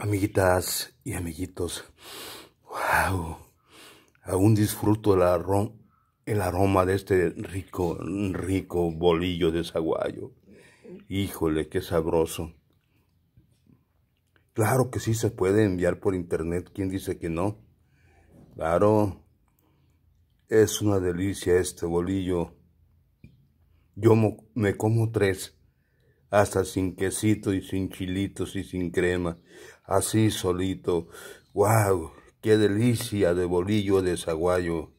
Amiguitas y amiguitos, wow, aún disfruto el, aroma, el aroma de este rico, rico bolillo de zaguayo. Híjole, qué sabroso. Claro que sí se puede enviar por internet, ¿quién dice que no? Claro, es una delicia este bolillo. Yo me como tres hasta sin quesito y sin chilitos y sin crema, así solito. ¡Wow! ¡Qué delicia de bolillo de zaguayo!